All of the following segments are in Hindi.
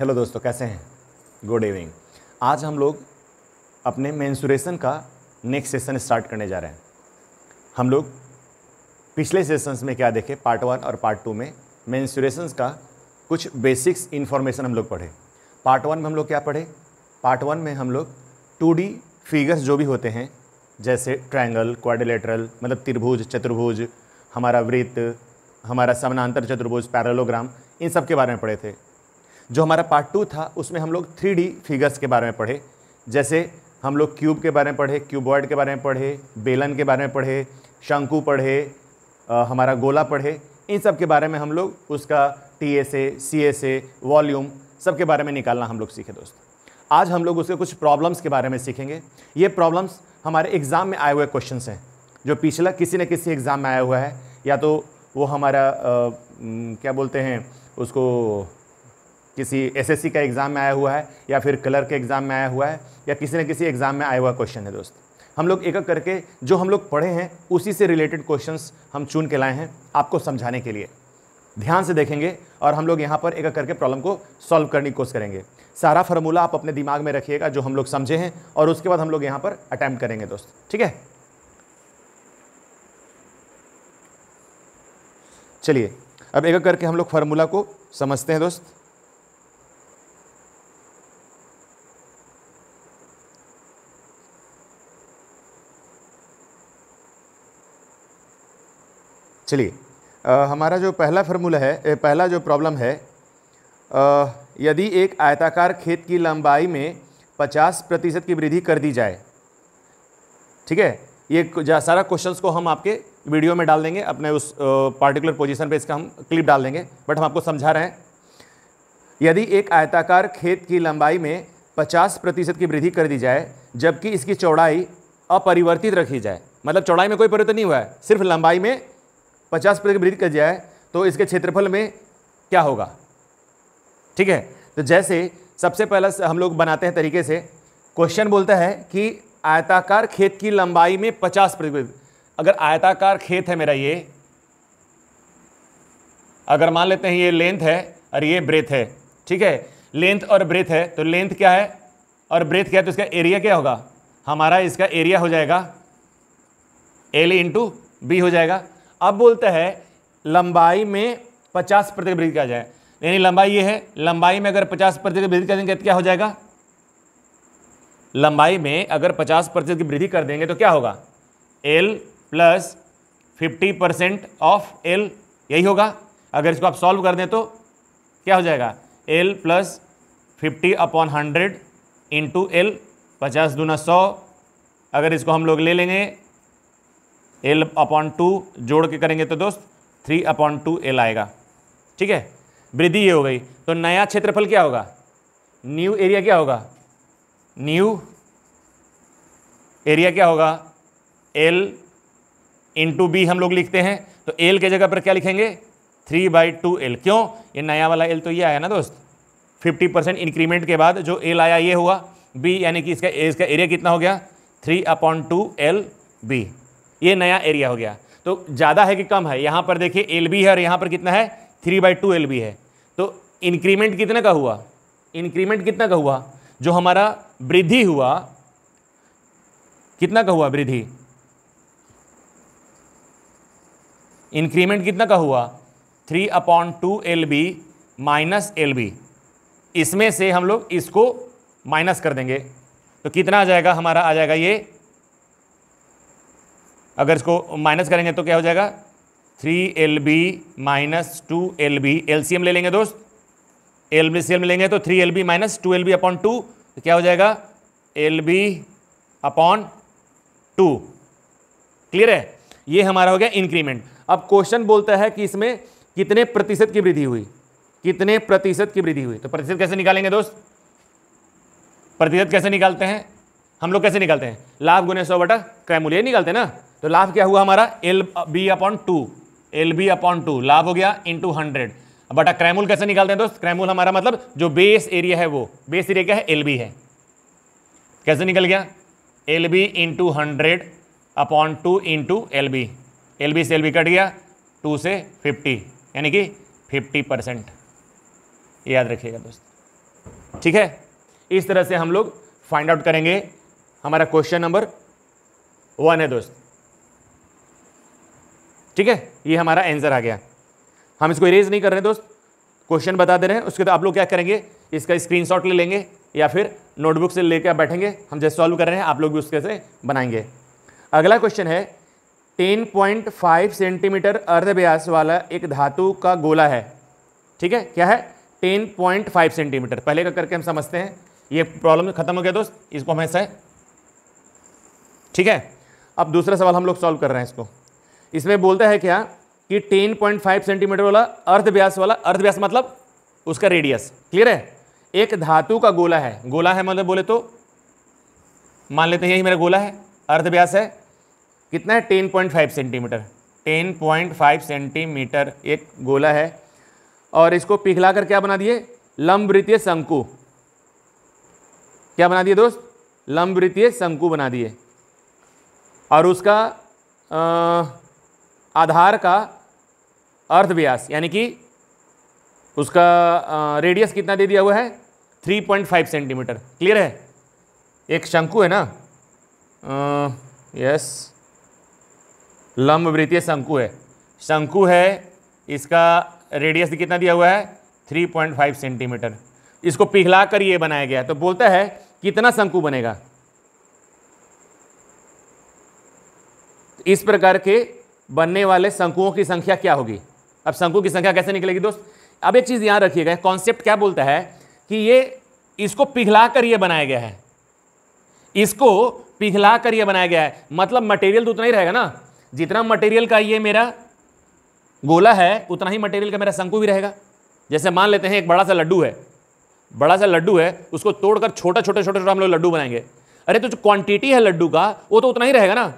हेलो दोस्तों कैसे हैं गुड इवनिंग आज हम लोग अपने मेंसुरेशन का नेक्स्ट सेशन स्टार्ट करने जा रहे हैं हम लोग पिछले सेशंस में क्या देखे पार्ट वन और पार्ट टू में मेंसुरेशन का कुछ बेसिक्स इन्फॉर्मेशन हम लोग पढ़े पार्ट वन में हम लोग क्या पढ़े पार्ट वन में हम लोग टू फिगर्स जो भी होते हैं जैसे ट्रायंगल क्वाड्रिलेटरल मतलब त्रिभुज चतुर्भुज हमारा वृत्त हमारा समानांतर चतुर्भुज पैरलोग्राम इन सब के बारे में पढ़े थे जो हमारा पार्ट टू था उसमें हम लोग थ्री फिगर्स के बारे में पढ़े जैसे हम लोग क्यूब के बारे में पढ़े क्यूबॉर्ड के बारे में पढ़े बेलन के बारे में पढ़े शंकु पढ़े आ, हमारा गोला पढ़े इन सब के बारे में हम लोग उसका T S A C S A volume सब के बारे में निकालना हम लोग सीखे दोस्तों आज हम लोग उसके कुछ प्रॉब्लम्स के बारे में सीखेंगे ये प्रॉब्लम्स हमारे एग्ज़ाम में आए हुए क्वेश्चन हैं जो पिछला किसी न किसी एग्ज़ाम में आया हुआ है या तो वो हमारा आ, क्या बोलते हैं उसको किसी एसएससी का एग्ज़ाम में आया हुआ है या फिर क्लर्क के एग्ज़ाम में आया हुआ है या किसी न किसी एग्ज़ाम में आया हुआ क्वेश्चन है दोस्त हम लोग एक एक करके जो हम लोग पढ़े हैं उसी से रिलेटेड क्वेश्चन हम चुन के लाए हैं आपको समझाने के लिए ध्यान से देखेंगे और हम लोग यहाँ पर एक एक करके प्रॉब्लम को सॉल्व करने की कोशिश करेंगे सारा फार्मूला आप अपने दिमाग में रखिएगा जो हम लोग समझे हैं और उसके बाद हम लोग यहाँ पर अटैम्प्ट करेंगे दोस्त ठीक है चलिए अब एक एक करके हम लोग फार्मूला को समझते हैं दोस्त चलिए हमारा जो पहला फार्मूला है पहला जो प्रॉब्लम है आ, यदि एक आयताकार खेत की लंबाई में 50 प्रतिशत की वृद्धि कर दी जाए ठीक है ये सारा क्वेश्चंस को हम आपके वीडियो में डाल देंगे अपने उस पार्टिकुलर पोजीशन पे इसका हम क्लिप डाल देंगे बट हम आपको समझा रहे हैं यदि एक आयताकार खेत की लंबाई में 50 प्रतिशत की वृद्धि कर दी जाए जबकि इसकी चौड़ाई अपरिवर्तित रखी जाए मतलब चौड़ाई में कोई परिवर्तन नहीं हुआ है सिर्फ लंबाई में पचास प्रतिशत वृद्धि कर जाए तो इसके क्षेत्रफल में क्या होगा ठीक है तो जैसे सबसे पहला हम लोग बनाते हैं तरीके से क्वेश्चन बोलता है कि आयताकार खेत की लंबाई में पचास प्रतिशत अगर आयताकार खेत है मेरा ये अगर मान लेते हैं ये लेंथ है और ये ब्रेथ है ठीक है लेंथ और ब्रेथ है तो लेंथ क्या है और ब्रेथ क्या है तो इसका एरिया क्या होगा हमारा इसका एरिया हो जाएगा एल इंटू बी हो जाएगा अब बोलता है लंबाई में पचास प्रतिशत वृद्धि किया जाए यानी लंबाई ये है लंबाई में अगर पचास प्रतिशत वृद्धि कर देंगे तो क्या हो जाएगा लंबाई में अगर पचास प्रतिशत की वृद्धि कर देंगे तो क्या होगा L plus fifty percent of L यही होगा अगर इसको आप सॉल्व कर दें तो क्या हो जाएगा L plus fifty upon hundred into L पचास दूना सौ अगर इसको हम लोग ले लेंगे एल अपॉन टू जोड़ के करेंगे तो दोस्त थ्री अपॉन टू एल आएगा ठीक है वृद्धि ये हो गई तो नया क्षेत्रफल क्या होगा न्यू एरिया क्या होगा न्यू एरिया क्या होगा एल इंटू बी हम लोग लिखते हैं तो एल के जगह पर क्या लिखेंगे थ्री बाई टू एल क्यों ये नया वाला एल तो ये आया ना दोस्त फिफ्टी परसेंट इंक्रीमेंट के बाद जो एल आया ये हुआ बी यानी कि इसका इसका एरिया कितना हो गया three upon two L B ये नया एरिया हो गया तो ज़्यादा है कि कम है यहाँ पर देखिए एल बी है और यहाँ पर कितना है three by two L B है तो इंक्रीमेंट कितने का हुआ इंक्रीमेंट कितना का हुआ जो हमारा वृद्धि हुआ कितना का हुआ वृद्धि इंक्रीमेंट कितना का हुआ three upon two L B minus L B इसमें से हम लोग इसको माइनस कर देंगे तो कितना आ जाएगा हमारा आ जाएगा ये अगर इसको माइनस करेंगे तो क्या हो जाएगा three L B minus two L B L C M ले लेंगे दोस्त एल बी सी एम लेंगे तो three L B minus two L B upon two तो क्या हो जाएगा L B upon two clear है ये हमारा हो गया इंक्रीमेंट अब क्वेश्चन बोलता है कि इसमें कितने प्रतिशत की वृद्धि हुई कितने प्रतिशत की वृद्धि हुई तो प्रतिशत कैसे निकालेंगे दोस्त प्रतिशत कैसे निकालते हैं हम लोग कैसे निकालते हैं लाभ गुने सौ बटा क्रैमूलिया निकालते हैं ना तो लाभ क्या हुआ हमारा L B upon two L B upon two लाभ हो गया टू हंड्रेड बटा क्रैमूल कैसे निकालते हैं दोस्त क्रैमूल हमारा मतलब जो बेस एरिया है वो बेस एरिया क्या है एल बी है कैसे निकल गया L B in two hundred upon two into L B L B से एल बी कट गया टू से फिफ्टी यानी कि फिफ्टी परसेंट याद रखिएगा दोस्त ठीक है इस तरह से हम लोग फाइंड आउट करेंगे हमारा क्वेश्चन नंबर वन है दोस्त ठीक है ये हमारा आंसर आ गया हम इसको इरेज नहीं कर रहे दोस्त क्वेश्चन बता दे रहे हैं उसके बाद आप लोग क्या करेंगे इसका स्क्रीन ले लेंगे या फिर नोटबुक से लेकर बैठेंगे हम जैसे सॉल्व कर रहे हैं आप लोग भी उसके से बनाएंगे अगला क्वेश्चन है 10.5 सेंटीमीटर अर्ध व्यास वाला एक धातु का गोला है ठीक है क्या है 10.5 सेंटीमीटर पहले का करके हम समझते हैं ये प्रॉब्लम तो खत्म हो गया दोस्त इसको हमेशा ठीक है अब दूसरा सवाल हम लोग सॉल्व कर रहे हैं इसको इसमें बोलता है क्या कि 10.5 सेंटीमीटर वाला अर्ध व्यास वाला अर्ध व्यास मतलब उसका रेडियस क्लियर है एक धातु का गोला है गोला है मतलब बोले तो मान लेते हैं यही मेरा गोला है अर्ध व्यास है कितना है 10.5 सेंटीमीटर 10.5 सेंटीमीटर एक गोला है और इसको पिघला कर क्या बना दिए लंबवृत्तीय शंकु क्या बना दिए दोस्त लंबवृत्तीय शंकु बना दिए और उसका आ, आधार का अर्थ व्यास यानी कि उसका रेडियस कितना दे दिया हुआ है 3.5 सेंटीमीटर क्लियर है एक शंकु है ना यस लंब वृत्तीय शंकु है शंकु है इसका रेडियस कितना दिया हुआ है 3.5 सेंटीमीटर इसको पिघला कर ये बनाया गया तो बोलता है कितना शंकु बनेगा इस प्रकार के बनने वाले शंकुओं की संख्या क्या होगी अब शंकु की संख्या कैसे निकलेगी दोस्त अब एक चीज़ यहां रखिएगा कॉन्सेप्ट क्या बोलता है कि ये इसको पिघला कर ये बनाया गया है इसको पिघला कर ये बनाया गया है मतलब मटेरियल तो उतना ही रहेगा ना जितना मटेरियल का ये मेरा गोला है उतना ही मटेरियल का मेरा शंकु भी रहेगा जैसे मान लेते हैं एक बड़ा सा लड्डू है बड़ा सा लड्डू है उसको तोड़कर छोटा छोटा छोटा छोटा हम लोग लड्डू बनाएंगे अरे तो जो क्वांटिटी है लड्डू का वो तो उतना ही रहेगा ना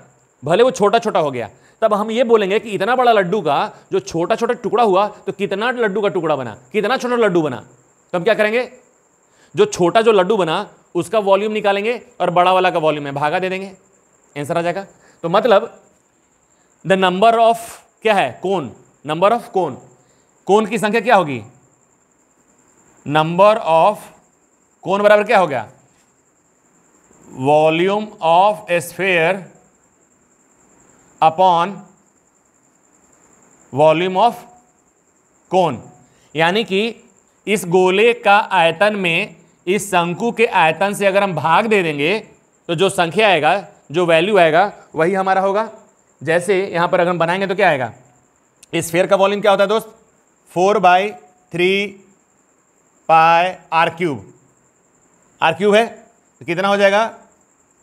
भले वो छोटा छोटा हो गया तब हम ये बोलेंगे कि इतना बड़ा लड्डू का जो छोटा छोटा टुकड़ा हुआ तो कितना लड्डू का टुकड़ा बना कितना छोटा लड्डू बना तो हम क्या करेंगे जो छोटा जो लड्डू बना उसका वॉल्यूम निकालेंगे और बड़ा वाला का वॉल्यूम है भागा दे देंगे आंसर आ जाएगा तो मतलब द नंबर ऑफ क्या है कौन नंबर ऑफ कौन कौन की संख्या क्या होगी नंबर ऑफ कौन बराबर क्या हो गया volume of sphere upon volume of cone यानी कि इस गोले का आयतन में इस शंकु के आयतन से अगर हम भाग दे देंगे तो जो संख्या आएगा जो वैल्यू आएगा वही हमारा होगा जैसे यहाँ पर अगर हम बनाएंगे तो क्या आएगा इस फेयर का वॉल्यूम क्या होता है दोस्त four by three pi are cube R cube है तो कितना हो जाएगा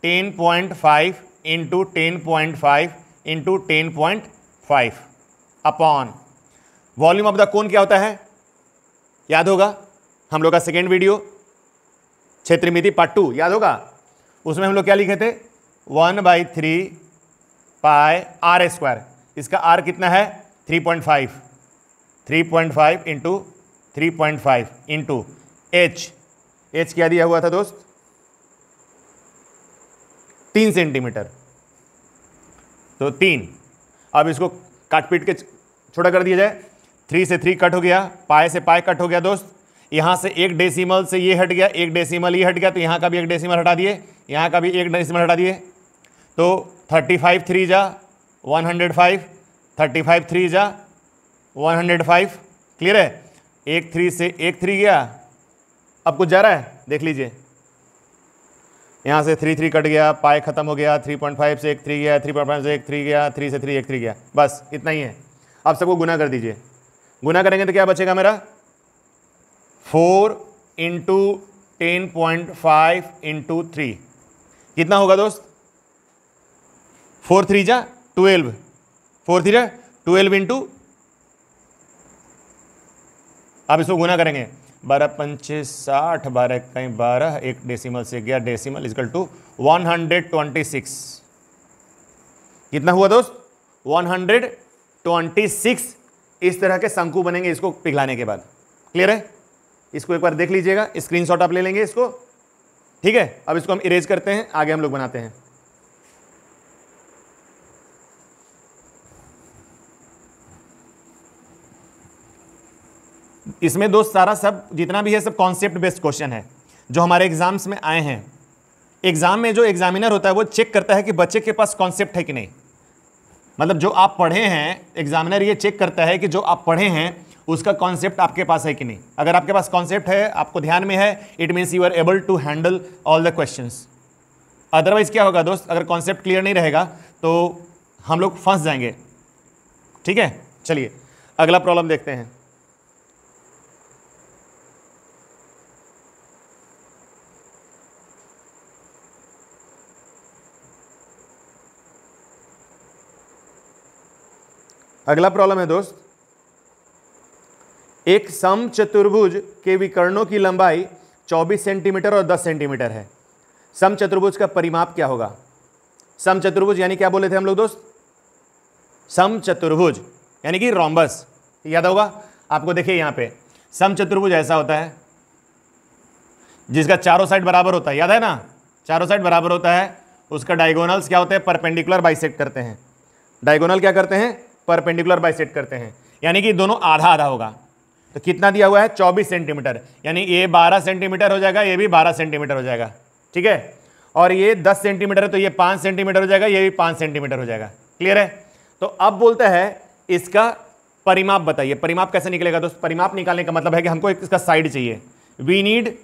ten point five into ten point five into ten point five upon volume of the cone क्या होता है याद होगा हम लोग का सेकेंड वीडियो क्षेत्रमिति पार्ट टू याद होगा उसमें हम लोग क्या लिखे थे one by three pi are square इसका आर कितना है three point five three point five into three point five into H H क्या दिया हुआ था दोस्त तीन सेंटीमीटर तो तीन अब इसको काट पीट के छोटा कर दिया जाए थ्री से थ्री कट हो गया पाए से पाए कट हो गया दोस्त यहाँ से एक डेसिमल से ये हट गया एक डेसिमल ये हट गया तो यहाँ का भी एक डेसिमल हटा दिए यहाँ का भी एक डेसिमल हटा दिए तो थर्टी फाइव थ्री जा one hundred five thirty five three जा वन हंड्रेड फाइव क्लियर है एक थ्री से एक थ्री गया अब कुछ जा रहा है देख लीजिए यहाँ से थ्री थ्री कट गया पाई खत्म हो गया थ्री पॉइंट फाइव से एक थ्री गया थ्री पॉइंट फाइव से एक थ्री गया थ्री से थ्री एक थ्री गया बस इतना ही है आप सबको गुना कर दीजिए गुना करेंगे तो क्या बचेगा मेरा four into ten point five into three कितना होगा दोस्त फोर थ्री जा ट्वेल्व फोर थ्री जा ट्वेल्व इंटू आप इसको गुना करेंगे बारह पंचे साठ बारह कहीं बारह एक डेसिमल से गया decimal equal to one hundred twenty six कितना हुआ दोस्त वन हंड्रेड ट्वेंटी सिक्स इस तरह के शंकु बनेंगे इसको पिघलाने के बाद क्लियर है इसको एक बार देख लीजिएगा स्क्रीनशॉट आप ले लेंगे इसको ठीक है अब इसको हम इरेज करते हैं आगे हम लोग बनाते हैं इसमें दोस्त सारा सब जितना भी है सब कॉन्सेप्ट बेस्ड क्वेश्चन है जो हमारे एग्जाम्स में आए हैं एग्ज़ाम में जो एग्जामिनर होता है वो चेक करता है कि बच्चे के पास कॉन्सेप्ट है कि नहीं मतलब जो आप पढ़े हैं एग्जामिनर ये चेक करता है कि जो आप पढ़े हैं उसका कॉन्सेप्ट आपके पास है कि नहीं अगर आपके पास कॉन्सेप्ट है आपको ध्यान में है it means you are able to handle all the question otherwise क्या होगा दोस्त अगर कॉन्सेप्ट क्लियर नहीं रहेगा तो हम लोग फंस जाएंगे ठीक है चलिए अगला प्रॉब्लम देखते हैं अगला प्रॉब्लम है दोस्त एक सम चतुर्भुज के विकर्णों की लंबाई 24 सेंटीमीटर और 10 सेंटीमीटर है सम चतुर्भुज का परिमाप क्या होगा सम चतुर्भुज यानी क्या बोले थे हम लोग दोस्त सम चतुर्भुज यानी कि रोम्बस याद होगा आपको देखिए यहां पे सम चतुर्भुज ऐसा होता है जिसका चारों साइड बराबर होता है याद है ना चारों साइड बराबर होता है उसका डायगोनल्स क्या होते हैं परपेंडिकुलर बाइसेक्ट करते हैं डायगोनल क्या करते हैं परपेंडिकुलर बाई करते हैं यानी कि दोनों आधा आधा होगा तो कितना दिया हुआ है 24 सेंटीमीटर यानी ये 12 सेंटीमीटर हो जाएगा ये भी 12 सेंटीमीटर हो जाएगा ठीक है और ये 10 सेंटीमीटर है तो ये 5 सेंटीमीटर हो जाएगा ये भी 5 सेंटीमीटर हो जाएगा क्लियर है तो अब बोलता है इसका परिमाप बताइए परिमाप कैसे निकलेगा दोस्त परिमाप निकालने का मतलब है कि हमको इसका साइड चाहिए we need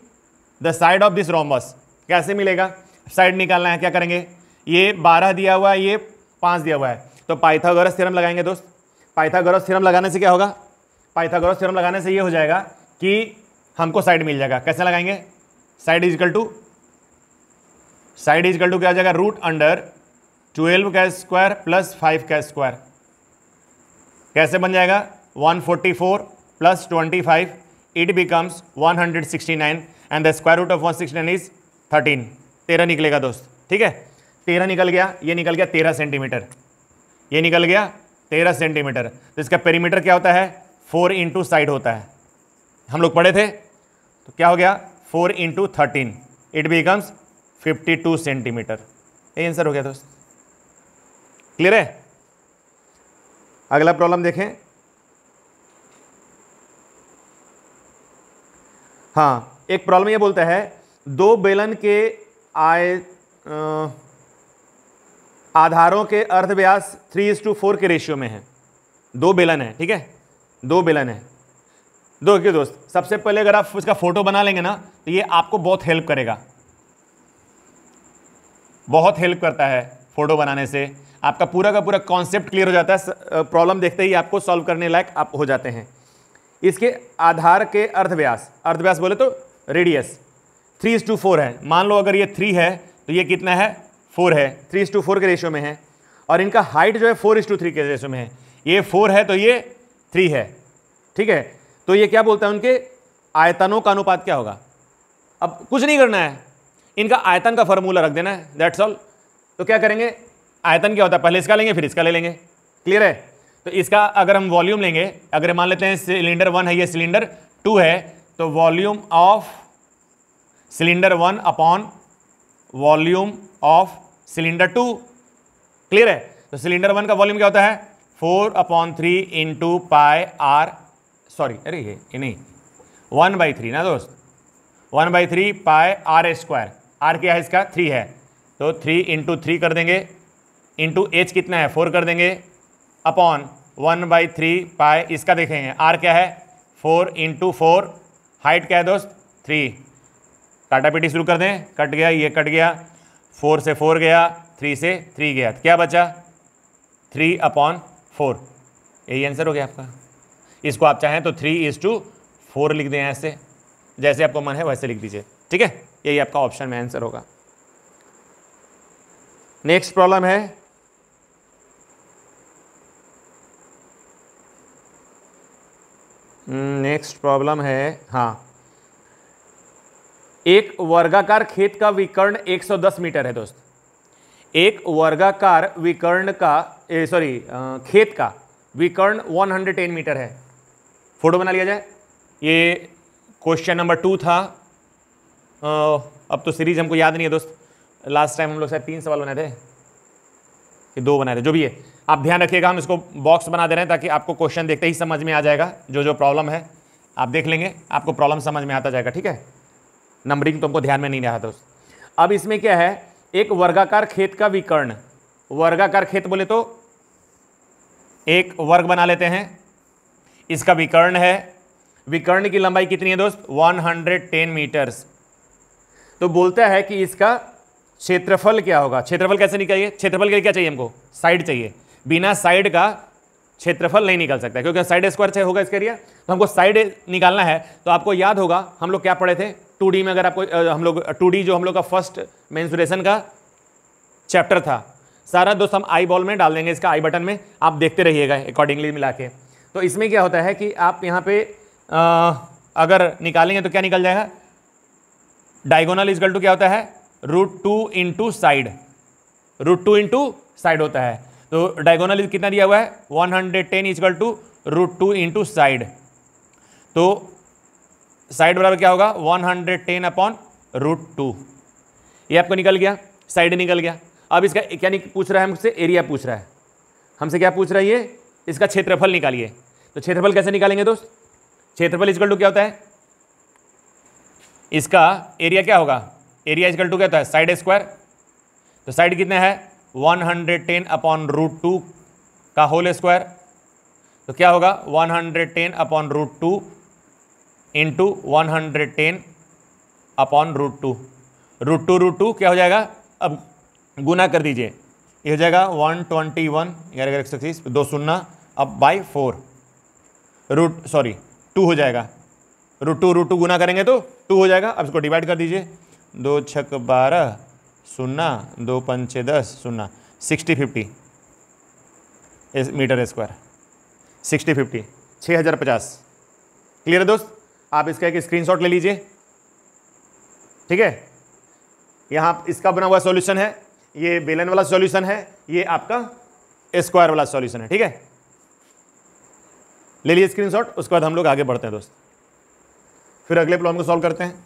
the side of this rhombus कैसे मिलेगा साइड निकालना है क्या करेंगे ये बारह दिया हुआ है ये पाँच दिया हुआ है तो पाइथागोरस थ्योरम लगाएंगे दोस्त पाइथागोरस थ्योरम लगाने से क्या होगा पाइथागोरस थ्योरम लगाने से ये हो जाएगा कि हमको साइड मिल जाएगा कैसे लगाएंगे side equal to side equal to क्या हो जाएगा रूट अंडर ट्वेल्व का स्क्वायर प्लस फाइव का स्क्वायर कैसे बन जाएगा 144 plus five it becomes 169 and the square root of 169 is thirteen तेरह निकलेगा दोस्त ठीक है तेरह निकल गया ये निकल गया तेरह सेंटीमीटर ये निकल गया तेरह सेंटीमीटर तो इसका पेरीमीटर क्या होता है फोर इंटू साइड होता है हम लोग पढ़े थे तो क्या हो गया four into thirteen it becomes fifty two centimetre ये आंसर हो गया दोस्त क्लियर है अगला प्रॉब्लम देखें हाँ एक प्रॉब्लम ये बोलता है दो बेलन के आय आधारों के अर्ध व्यास थ्री इज टू फोर के रेशियो में है दो बेलन है ठीक है दो बेलन है दो क्यों दोस्त सबसे पहले अगर आप इसका फोटो बना लेंगे ना तो ये आपको बहुत हेल्प करेगा बहुत हेल्प करता है फोटो बनाने से आपका पूरा का पूरा कॉन्सेप्ट क्लियर हो जाता है प्रॉब्लम देखते ही आपको सॉल्व करने लायक आप हो जाते हैं इसके आधार के अर्धव्यास अर्धव्यास बोले तो radius three is to four है मान लो अगर ये थ्री है तो ये कितना है फोर है थ्री इस टू फोर के रेशियो में है और इनका हाइट जो है फोर इस टू थ्री के रेशियो में है ये फोर है तो ये थ्री है ठीक है तो ये क्या बोलता है उनके आयतनों का अनुपात क्या होगा अब कुछ नहीं करना है इनका आयतन का फॉर्मूला रख देना है दैट्स ऑल तो क्या करेंगे आयतन क्या होता है पहले इसका लेंगे फिर इसका ले लेंगे क्लियर है तो इसका अगर हम वॉल्यूम लेंगे अगर मान लेते हैं सिलेंडर वन है ये सिलेंडर टू है तो volume of cylinder one upon volume of cylinder two clear है तो सिलेंडर वन का वॉल्यूम क्या होता है four upon three into pi r sorry अरे ये नहीं वन बाई थ्री ना दोस्त one by three pi are square r क्या है इसका थ्री है तो थ्री इंटू थ्री कर देंगे इंटू एच कितना है फोर कर देंगे अपॉन वन बाई थ्री पाए इसका देखेंगे आर क्या है फोर इंटू फोर हाइट क्या है दोस्त थ्री टाटा पीटी शुरू कर दें कट गया ये कट गया फोर से फोर गया थ्री से थ्री गया तो क्या बचा थ्री अपॉन फोर यही आंसर हो गया आपका इसको आप चाहें तो थ्री इज टू फोर लिख दें ऐसे जैसे आपको मन है वैसे लिख दीजिए ठीक है यही आपका ऑप्शन में आंसर होगा नेक्स्ट प्रॉब्लम है हम्म, नेक्स्ट प्रॉब्लम है हाँ एक वर्गाकार खेत का विकर्ण 110 मीटर है दोस्त एक वर्गाकार विकर्ण का सॉरी खेत का विकर्ण 110 मीटर है फोटो बना लिया जाए ये क्वेश्चन नंबर टू था आ, अब तो सीरीज हमको याद नहीं है दोस्त लास्ट टाइम हम लोग शायद तीन सवाल बनाए थे कि दो बनाए थे जो भी है आप ध्यान रखिएगा हम इसको बॉक्स बना दे रहे हैं ताकि आपको क्वेश्चन देखते ही समझ में आ जाएगा जो जो प्रॉब्लम है आप देख लेंगे आपको प्रॉब्लम समझ में आता जाएगा ठीक है नंबरिंग तो हमको ध्यान में नहीं रहा दोस्त अब इसमें क्या है एक वर्गाकार खेत का विकर्ण वर्गाकार खेत बोले तो एक वर्ग बना लेते हैं इसका विकर्ण है विकर्ण की लंबाई कितनी है दोस्त 110 मीटर्स तो बोलता है कि इसका क्षेत्रफल क्या होगा क्षेत्रफल कैसे निकालिए क्षेत्रफल के लिए क्या चाहिए हमको साइड चाहिए बिना साइड का क्षेत्रफल नहीं निकल सकता क्योंकि साइड स्क्वायर होगा इसके लिए तो हमको साइड निकालना है तो आपको याद होगा हम लोग क्या पढ़े थे टू में अगर आपको हम लोग टू जो हम लोग का फर्स्ट मेन्सुरेशन का चैप्टर था सारा दोस्त हम आई बॉल में डाल देंगे इसका आई बटन में आप देखते रहिएगा अकॉर्डिंगली मिला के तो इसमें क्या होता है कि आप यहाँ पे आ, अगर निकालेंगे तो क्या निकल जाएगा डायगोनल इजगल टू क्या होता है root two into side root two into side होता है तो डायगोनल कितना दिया हुआ है one hundred ten is equal to root two into side तो साइड बराबर क्या होगा 110 hundred ten upon root two ये आपको निकल गया साइड निकल गया अब इसका क्या पूछ रहा है हमसे एरिया पूछ रहा है हमसे क्या पूछ रहा है ये इसका क्षेत्रफल निकालिए तो क्षेत्रफल कैसे निकालेंगे दोस्त क्षेत्रफल इजकल टू क्या होता है इसका एरिया क्या होगा एरिया इजकल टू क्या होता है साइड स्क्वायर तो साइड कितना है 110 hundred ten upon root two का होल स्क्वायर तो क्या होगा 110 hundred ten upon root two into one hundred ten upon root two root two root two क्या हो जाएगा अब गुना कर दीजिए यह हो जाएगा वन ट्वेंटी वन ग्यारह एक सौ तीस दो शून्ना अब by four root sorry two हो जाएगा रूट टू रूट टू गुना करेंगे तो टू हो जाएगा अब इसको डिवाइड कर दीजिए दो छक बारह शून्ना दो पंचे दस शून्ना sixty fifty metre square sixty fifty छः हज़ार पचास क्लियर है दोस्त आप इसका एक स्क्रीनशॉट ले लीजिए ठीक है यहां इसका बना हुआ सॉल्यूशन है ये बेलन वाला सॉल्यूशन है ये आपका स्क्वायर वाला सॉल्यूशन है ठीक है ले लिए स्क्रीनशॉट उसके बाद हम लोग आगे बढ़ते हैं दोस्त फिर अगले प्रॉब्लम को सॉल्व करते हैं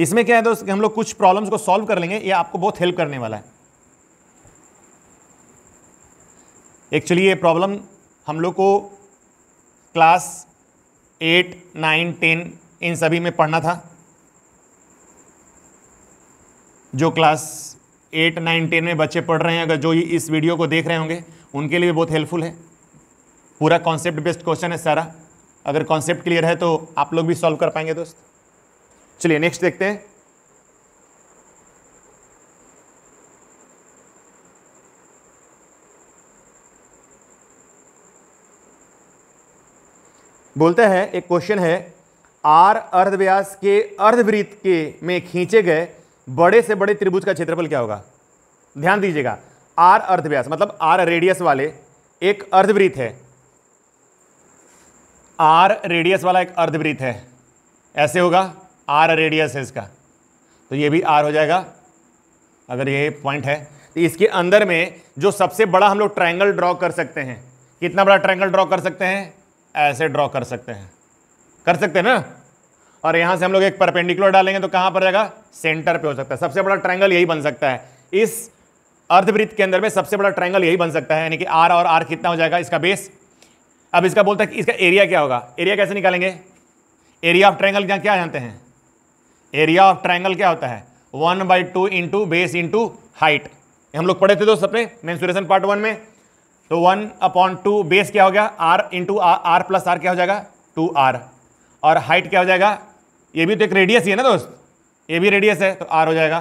इसमें क्या है दोस्त हम लोग कुछ प्रॉब्लम्स को सॉल्व कर लेंगे ये आपको बहुत हेल्प करने वाला है एक्चुअली ये प्रॉब्लम हम लोग को क्लास एट नाइन टेन इन सभी में पढ़ना था जो क्लास एट नाइन टेन में बच्चे पढ़ रहे हैं अगर जो इस वीडियो को देख रहे होंगे उनके लिए बहुत हेल्पफुल है पूरा कॉन्सेप्ट बेस्ड क्वेश्चन है सारा अगर कॉन्सेप्ट क्लियर है तो आप लोग भी सॉल्व कर पाएंगे दोस्त चलिए नेक्स्ट देखते हैं बोलते हैं एक क्वेश्चन है आर अर्धव्यास के अर्धवृत्त के में खींचे गए बड़े से बड़े त्रिभुज का क्षेत्रफल क्या होगा ध्यान दीजिएगा आर अर्धव्यास मतलब आर रेडियस वाले एक अर्धवृत्त है आर रेडियस वाला एक अर्धवृत्त है ऐसे होगा आर रेडियस है इसका तो ये भी आर हो जाएगा अगर ये पॉइंट है तो इसके अंदर में जो सबसे बड़ा हम लोग ट्राइंगल ड्रॉ कर सकते हैं कितना बड़ा ट्राइंगल ड्रॉ कर सकते हैं ऐसे ड्रॉ कर सकते हैं कर सकते हैं ना और यहां से हम लोग एक परपेंडिकुलर डालेंगे तो कहां पर रहेगा सेंटर पे हो सकता है सबसे बड़ा ट्रायंगल यही बन सकता है इस अर्धवृत्त के अंदर में सबसे बड़ा ट्रायंगल यही बन सकता है यानी कि आर और आर कितना हो जाएगा इसका बेस अब इसका बोलता है इसका एरिया क्या होगा एरिया कैसे निकालेंगे एरिया ऑफ ट्रायंगल क्या क्या जानते हैं एरिया ऑफ ट्रायंगल क्या होता है one by two into base into height हम लोग पढ़े थे दोस्त अपने मेन्सुरेशन पार्ट वन में तो वन अपॉन टू बेस क्या हो गया r into r plus r क्या हो जाएगा टू आर और हाइट क्या हो जाएगा ये भी तो एक रेडियस ही है ना दोस्त ये भी रेडियस है तो आर हो जाएगा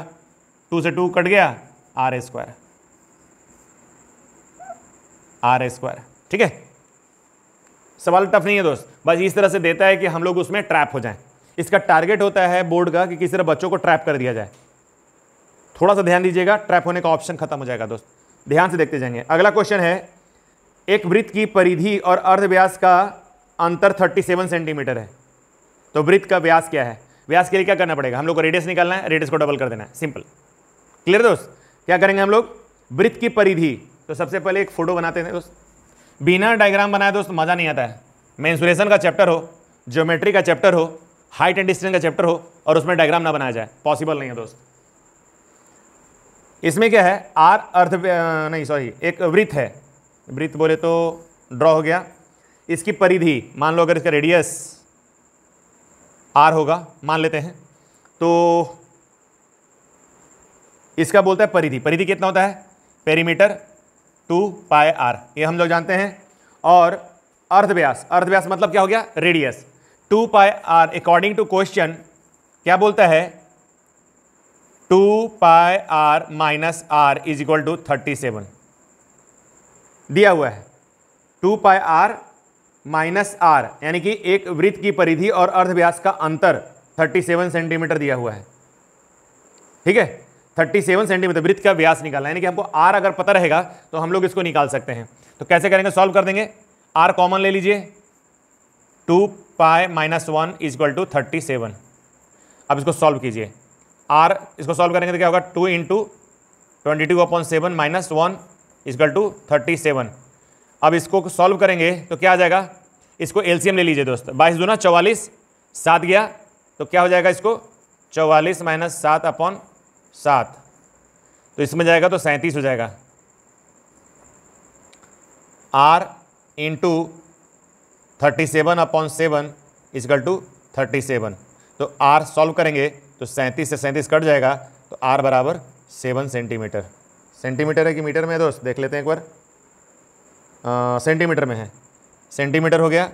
टू से टू कट गया आर स्क्वायर आर स्क्वायर ठीक है सवाल टफ नहीं है दोस्त बस इस तरह से देता है कि हम लोग उसमें ट्रैप हो जाएं इसका टारगेट होता है बोर्ड का कि किस तरह बच्चों को ट्रैप कर दिया जाए थोड़ा सा ध्यान दीजिएगा ट्रैप होने का ऑप्शन खत्म हो जाएगा दोस्त ध्यान से देखते जाएंगे अगला क्वेश्चन है एक वृत्त की परिधि और अर्ध व्यास का अंतर 37 सेंटीमीटर है तो वृत्त का व्यास क्या है व्यास के लिए क्या करना पड़ेगा हम लोग को रेडियस निकालना है रेडियस को डबल कर देना है सिंपल क्लियर दोस्त क्या करेंगे हम लोग वृत्त की परिधि तो सबसे पहले एक फोटो बनाते हैं दोस्त बिना डायग्राम बनाए दोस्त मज़ा नहीं आता है मैं का चैप्टर हो ज्योमेट्री का चैप्टर हो हाइट एंड डिस्टेंस का चैप्टर हो और उसमें डायग्राम ना बनाया जाए पॉसिबल नहीं है दोस्त इसमें क्या है आर अर्ध नहीं सॉरी एक वृत्त है वृत्त बोले तो ड्रॉ हो गया इसकी परिधि मान लो अगर इसका रेडियस आर होगा मान लेते हैं तो इसका बोलता है परिधि परिधि कितना होता है पेरीमीटर टू पाए आर ये हम लोग जानते हैं और अर्धव्यास अर्धव्यास मतलब क्या हो गया radius two pi r according to question क्या बोलता है two pi r minus r is equal to thirty seven दिया हुआ है two pi r minus r यानी कि एक वृत्त की परिधि और अर्धव्यास का अंतर 37 सेंटीमीटर दिया हुआ है ठीक है 37 सेंटीमीटर वृत्त का व्यास निकालना यानी कि हमको आर अगर पता रहेगा तो हम लोग इसको निकाल सकते हैं तो कैसे करेंगे सॉल्व कर देंगे आर कॉमन ले लीजिए two pi minus one is equal to thirty seven अब इसको सॉल्व कीजिए आर इसको सॉल्व करेंगे तो क्या होगा two into twenty two upon seven minus one is equal to thirty seven अब इसको सॉल्व करेंगे तो क्या आ जाएगा इसको एलसीएम ले लीजिए दोस्त बाईस दो ना चौवालीस सात गया तो क्या हो जाएगा इसको चौवालीस माइनस सात अपॉन सात तो इसमें जाएगा तो सैंतीस हो जाएगा r into thirty seven upon seven is equal to thirty seven तो आर सॉल्व करेंगे तो सैंतीस से सैंतीस कट जाएगा तो आर बराबर सेवन सेंटीमीटर सेंटीमीटर है कि मीटर में है दोस्त देख लेते हैं एक बार सेंटीमीटर में है सेंटीमीटर हो गया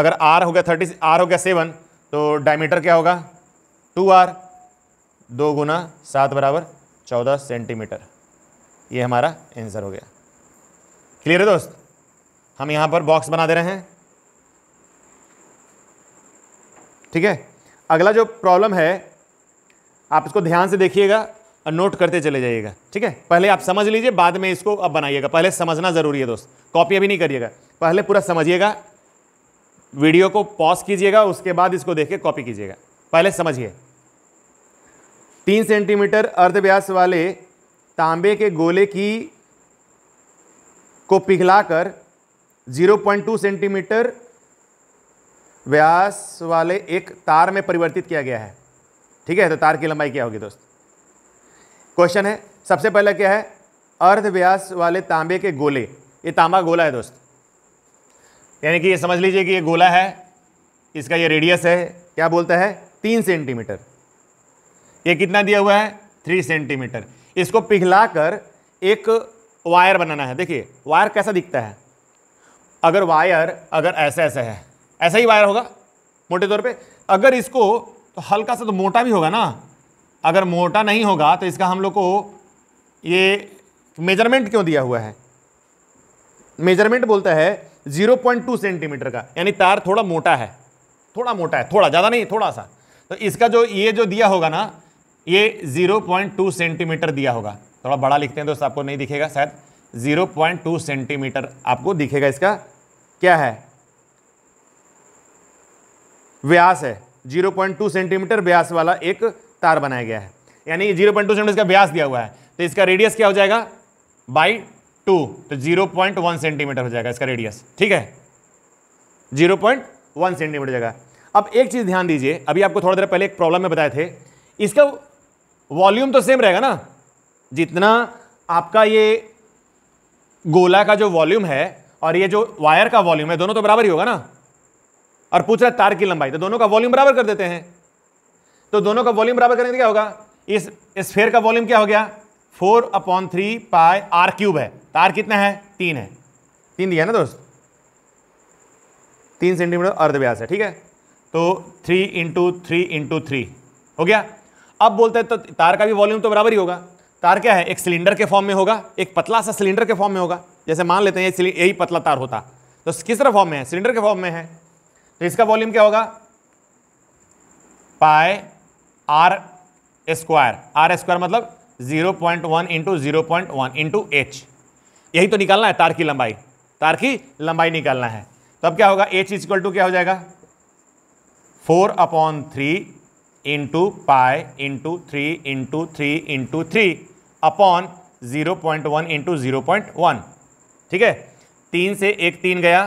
अगर आर हो गया थर्टी आर हो गया सेवन तो डायमीटर क्या होगा टू आर दो गुना सात बराबर चौदह सेंटीमीटर ये हमारा आंसर हो गया क्लियर है दोस्त हम यहाँ पर बॉक्स बना दे रहे हैं ठीक है अगला जो प्रॉब्लम है आप इसको ध्यान से देखिएगा नोट करते चले जाइएगा ठीक है पहले आप समझ लीजिए बाद में इसको अब बनाइएगा पहले समझना ज़रूरी है दोस्त कॉपी अभी नहीं करिएगा पहले पूरा समझिएगा वीडियो को पॉज कीजिएगा उसके बाद इसको देख के कॉपी कीजिएगा पहले समझिए तीन सेंटीमीटर अर्धव्यास वाले तांबे के गोले की को पिघलाकर 0.2 सेंटीमीटर व्यास वाले एक तार में परिवर्तित किया गया है ठीक है तो तार की लंबाई क्या होगी दोस्त क्वेश्चन है सबसे पहला क्या है अर्ध व्यास वाले तांबे के गोले ये तांबा गोला है दोस्त यानी कि ये समझ लीजिए कि ये गोला है इसका ये रेडियस है क्या बोलता है तीन सेंटीमीटर ये कितना दिया हुआ है थ्री सेंटीमीटर इसको पिघलाकर एक वायर बनाना है देखिए वायर कैसा दिखता है अगर वायर अगर ऐसे ऐसे है ऐसा ही वायर होगा मोटे तौर पे अगर इसको तो हल्का सा तो मोटा भी होगा ना अगर मोटा नहीं होगा तो इसका हम लोग को ये मेजरमेंट क्यों दिया हुआ है मेजरमेंट बोलता है 0.2 सेंटीमीटर का यानी तार थोड़ा मोटा है थोड़ा मोटा है थोड़ा ज़्यादा नहीं थोड़ा सा तो इसका जो ये जो दिया होगा ना ये 0.2 सेंटीमीटर दिया होगा थोड़ा बड़ा लिखते हैं दोस्त आपको नहीं दिखेगा शायद 0.2 सेंटीमीटर आपको दिखेगा इसका क्या है व्यास है 0.2 सेंटीमीटर व्यास वाला एक तार बनाया गया है यानी जीरो पॉइंट टू सेंटीमीटर का व्यास दिया हुआ है तो इसका रेडियस क्या हो जाएगा बाई टू तो जीरो पॉइंट वन सेंटीमीटर हो जाएगा इसका रेडियस ठीक है जीरो पॉइंट वन सेंटीमीटर जगह अब एक चीज़ ध्यान दीजिए अभी आपको थोड़ा देर पहले एक प्रॉब्लम में बताए थे इसका वॉल्यूम तो सेम रहेगा ना जितना आपका ये गोला का जो वॉल्यूम है और ये जो वायर का वॉल्यूम है दोनों तो बराबर ही होगा ना और पूछ रहा है तार की लंबाई तो दोनों का वॉल्यूम बराबर कर देते हैं तो दोनों का वॉल्यूम बराबर करेंगे क्या होगा इस स्फेयर का वॉल्यूम क्या हो गया four upon three pi are cube है तो आर कितना है तीन है तीन दिया ना दोस्त तीन सेंटीमीटर अर्धव्यास है ठीक है तो three into three into three हो गया अब बोलते हैं तो तार का भी वॉल्यूम तो बराबर ही होगा तार क्या है एक सिलेंडर के फॉर्म में होगा एक पतला सा सिलेंडर के फॉर्म में होगा जैसे मान लेते हैं यही पतला तार होता तो किस तरह फॉर्म में है सिलेंडर के फॉर्म में है तो इसका वॉल्यूम क्या होगा pi are square r square मतलब zero point one into zero point one into h यही तो निकालना है तार की लंबाई तार की लंबाई निकालना है तब तो क्या होगा एच इजक्वल टू क्या हो जाएगा four upon three into pi into three into three into three upon zero point one into zero point one ठीक है तीन से एक तीन गया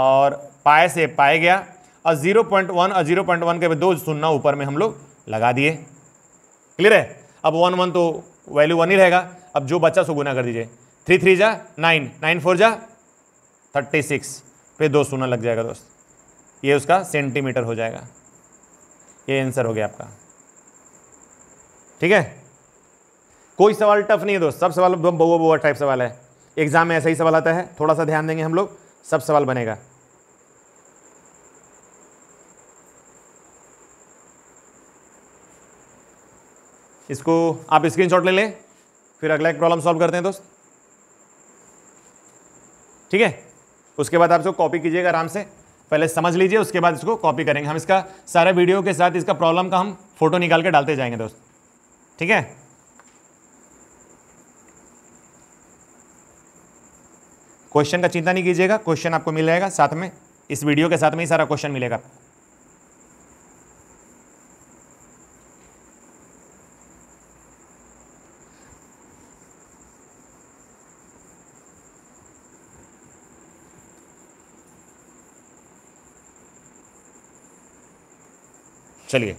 और पाए से पाए गया और जीरो पॉइंट वन और जीरो पॉइंट वन के दो सुनना ऊपर में हम लोग लगा दिए क्लियर है अब वन वन तो वैल्यू वन ही रहेगा अब जो बच्चा सो गुना कर दीजिए थ्री थ्री जा नाइन नाइन फोर जा थर्टी सिक्स फिर दो सुना लग जाएगा दोस्त ये उसका सेंटीमीटर हो जाएगा ये आंसर हो गया आपका ठीक है कोई सवाल टफ नहीं है दोस्त सब सवाल बहुआ बहुआ टाइप सवाल है एग्जाम में ऐसा ही सवाल आता है थोड़ा सा ध्यान देंगे हम लोग सब सवाल बनेगा इसको आप शॉट ले लें फिर अगला एक प्रॉब्लम सॉल्व करते हैं दोस्त ठीक है उसके बाद आप इसको कॉपी कीजिएगा आराम से पहले समझ लीजिए उसके बाद इसको कॉपी करेंगे हम इसका सारा वीडियो के साथ इसका प्रॉब्लम का हम फोटो निकाल के डालते जाएंगे दोस्त ठीक है क्वेश्चन का चिंता नहीं कीजिएगा क्वेश्चन आपको मिल जाएगा साथ में इस वीडियो के साथ में ही सारा क्वेश्चन मिलेगा आपको चलिए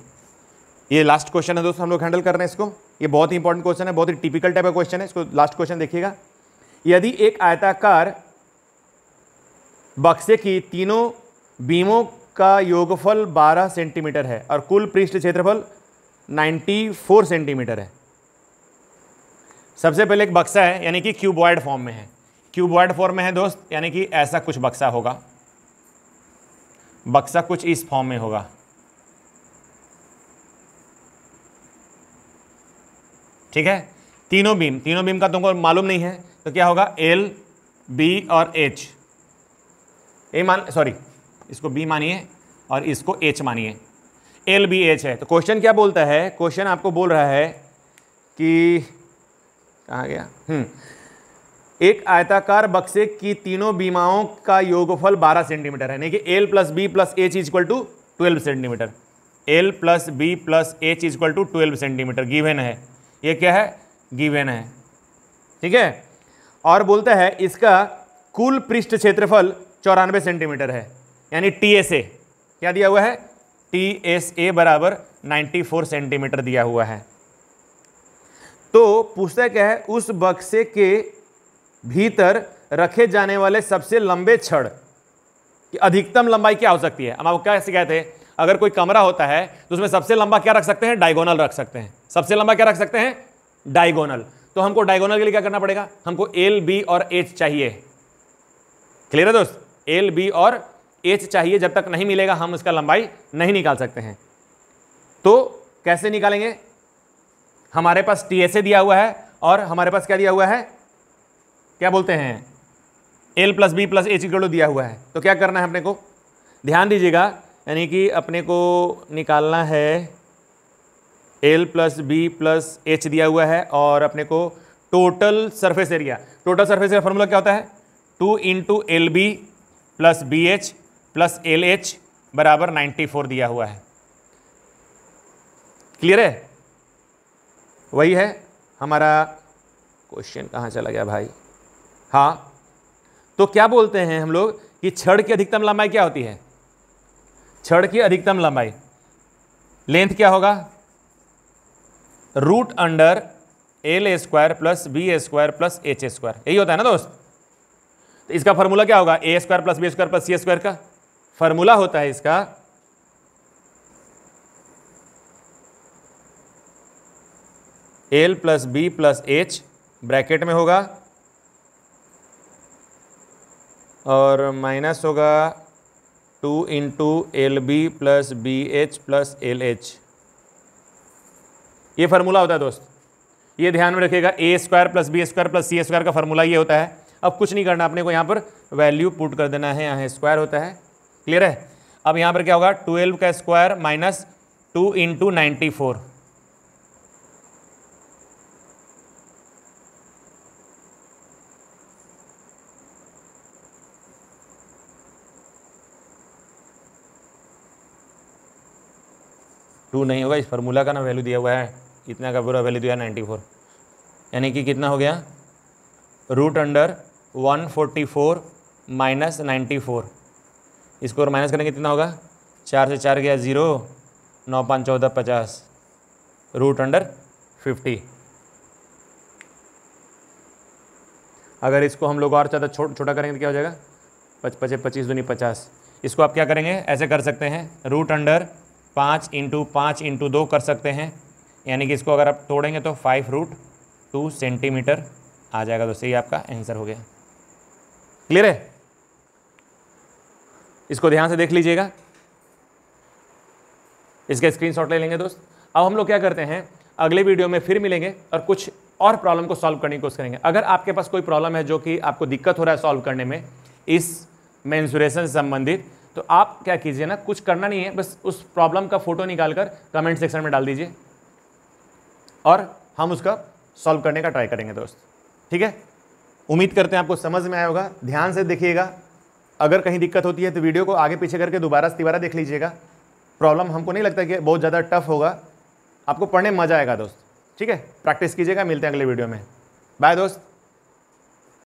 ये लास्ट क्वेश्चन है दोस्तों हम लोग हैंडल कर रहे हैं इसको ये बहुत ही इंपॉर्टेंट क्वेश्चन है बहुत ही टिपिकल टाइप का क्वेश्चन है इसको लास्ट क्वेश्चन देखिएगा यदि एक आयताकार बक्से की तीनों बीमों का योगफल 12 सेंटीमीटर है और कुल पृष्ठ क्षेत्रफल 94 सेंटीमीटर है सबसे पहले एक बक्सा है यानी कि क्यूबॉइड फॉर्म में है क्यूबॉइड फॉर्म में है दोस्त यानी कि ऐसा कुछ बक्सा होगा बक्सा कुछ इस फॉर्म में होगा ठीक है तीनों बीम तीनों बीम का तुमको मालूम नहीं है तो क्या होगा एल बी और एच ए मान सॉरी इसको बी मानिए और इसको एच मानिए एल बी एच है तो क्वेश्चन क्या बोलता है क्वेश्चन आपको बोल रहा है कि कहा गया हम्म। एक आयताकार बक्से की तीनों बीमाओं का योगफल 12 सेंटीमीटर है यानी कि l plus b plus h is equal to twelve centimetre l plus b plus h is equal to twelve centimetre given है ये क्या है गिवेन है ठीक है और बोलता है इसका कुल पृष्ठ क्षेत्रफल चौरानवे सेंटीमीटर है यानी टी एस ए क्या दिया हुआ है टी एस ए बराबर नाइन्टी फोर सेंटीमीटर दिया हुआ है तो पुस्तक है उस बक्से के भीतर रखे जाने वाले सबसे लंबे छड़ की अधिकतम लंबाई क्या हो सकती है हम आपको क्या सिखाए हैं अगर कोई कमरा होता है तो उसमें सबसे लंबा क्या रख सकते हैं डायगोनल रख सकते हैं सबसे लंबा क्या रख सकते हैं डायगोनल तो हमको डायगोनल के लिए क्या करना पड़ेगा हमको एल बी और एच चाहिए क्लियर है दोस्त एल बी और एच चाहिए जब तक नहीं मिलेगा हम उसका लंबाई नहीं निकाल सकते हैं तो कैसे निकालेंगे हमारे पास टी एस ए दिया हुआ है और हमारे पास क्या दिया हुआ है क्या बोलते हैं l plus b plus h equal दिया हुआ है तो क्या करना है अपने को ध्यान दीजिएगा यानी कि अपने को निकालना है l plus b plus h दिया हुआ है और अपने को total surface area total surface area formula क्या होता है two into L b plus b h plus l h बराबर नाइन्टी फोर दिया हुआ है क्लियर है वही है हमारा क्वेश्चन कहाँ चला गया भाई हाँ तो क्या बोलते हैं हम लोग कि छड़ की अधिकतम लंबाई क्या होती है छड़ की अधिकतम लंबाई लेंथ क्या होगा root under l square plus b square plus h square यही होता है ना दोस्त तो इसका फॉर्मूला क्या होगा a square plus b square plus c square का फार्मूला होता है इसका l plus b plus h bracket में होगा और माइनस होगा two into L b plus b h plus l h ये फार्मूला होता है दोस्त ये ध्यान में रखिएगा a square plus b square plus c square का फार्मूला ये होता है अब कुछ नहीं करना अपने को यहाँ पर वैल्यू पुट कर देना है यहाँ स्क्वायर होता है क्लियर है अब यहाँ पर क्या होगा ट्वेल्व का square minus two into ninety four two नहीं होगा इस फार्मूला का ना वैल्यू दिया हुआ है इतना का पूरा वैल्यू दिया नाइन्टी फोर यानी कि कितना हो गया root under one forty four minus ninety four इसको और माइनस करेंगे कितना होगा चार से चार गया ज़ीरो नौ पाँच चौदह पचास रूट अंडर फिफ्टी अगर इसको हम लोग और ज़्यादा छोटा छोटा करेंगे तो क्या हो जाएगा पच पचे पच्चीस दूनी पचास इसको आप क्या करेंगे ऐसे कर सकते हैं रूट अंडर पाँच इंटू पाँच इंटू दो कर सकते हैं यानी कि इसको अगर आप तोड़ेंगे तो फाइव रूट टू सेंटीमीटर आ जाएगा तो सही आपका आंसर हो गया क्लियर है इसको ध्यान से देख लीजिएगा इसके स्क्रीनशॉट ले लेंगे दोस्त अब हम लोग क्या करते हैं अगले वीडियो में फिर मिलेंगे और कुछ और प्रॉब्लम को सॉल्व करने की कोशिश करेंगे अगर आपके पास कोई प्रॉब्लम है जो कि आपको दिक्कत हो रहा है सॉल्व करने में इस मैंसुरेशन से संबंधित तो आप क्या कीजिए ना कुछ करना नहीं है बस उस प्रॉब्लम का फ़ोटो निकाल कर कमेंट सेक्शन में डाल दीजिए और हम उसका सॉल्व करने का ट्राई करेंगे दोस्त ठीक है उम्मीद करते हैं आपको समझ में आया होगा ध्यान से देखिएगा अगर कहीं दिक्कत होती है तो वीडियो को आगे पीछे करके दोबारा तिबारा देख लीजिएगा प्रॉब्लम हमको नहीं लगता कि बहुत ज़्यादा टफ होगा आपको पढ़ने में मज़ा आएगा दोस्त ठीक है प्रैक्टिस कीजिएगा मिलते हैं अगले वीडियो में बाय दोस्त